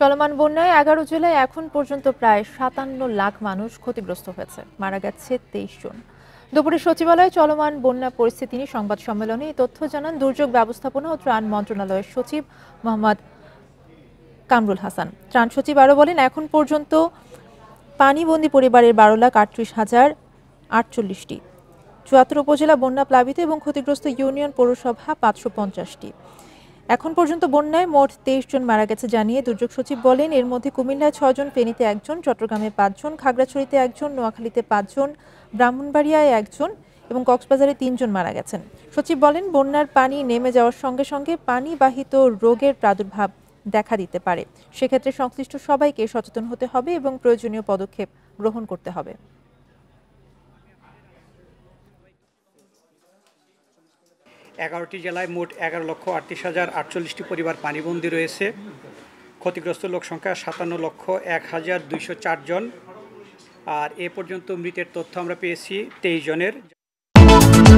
চলমান বন্যায় এগারো জেলায় এখন পর্যন্ত প্রায় সাতান্ন লাখ মানুষ ক্ষতিগ্রস্ত হয়েছে মারা গেছে তেইশ জন দুপুরে সচিবালয়ে চলমান বন্যা পরিস্থিতি নিয়ে সংবাদ সম্মেলনে তথ্য জানান দুর্যোগ ব্যবস্থাপনা ও ত্রাণ মন্ত্রণালয়ের সচিব মোহাম্মদ কামরুল হাসান ত্রাণ সচিব আরও বলেন এখন পর্যন্ত পানিবন্দী পরিবারের বারো লাখ আটত্রিশ হাজার আটচল্লিশটি চুয়াত্তর উপজেলা বন্যা প্লাবিত এবং ক্ষতিগ্রস্ত ইউনিয়ন পৌরসভা পাঁচশো পঞ্চাশটি এখন পর্যন্ত বন্যায় মোট তেইশ জন মারা গেছে জানিয়ে দুর্যোগ সচিব বলেন এর মধ্যে কুমিল্লায় ছজন ফেনীতে একজন চট্টগ্রামে পাঁচজন খাগড়াছড়িতে একজন নোয়াখালীতে পাঁচজন ব্রাহ্মণবাড়িয়ায় একজন এবং কক্সবাজারে তিনজন মারা গেছেন সচিব বলেন বন্যার পানি নেমে যাওয়ার সঙ্গে সঙ্গে পানিবাহিত রোগের প্রাদুর্ভাব দেখা দিতে পারে সেক্ষেত্রে সংশ্লিষ্ট সবাইকে সচেতন হতে হবে এবং প্রয়োজনীয় পদক্ষেপ গ্রহণ করতে হবে এগারোটি জেলায় মোট এগারো লক্ষ আটত্রিশ হাজার আটচল্লিশটি পরিবার পানিবন্দী রয়েছে ক্ষতিগ্রস্ত লোক সংখ্যা সাতান্ন লক্ষ এক হাজার দুইশো চারজন আর এ পর্যন্ত মৃতের তথ্য আমরা পেয়েছি তেইশ জনের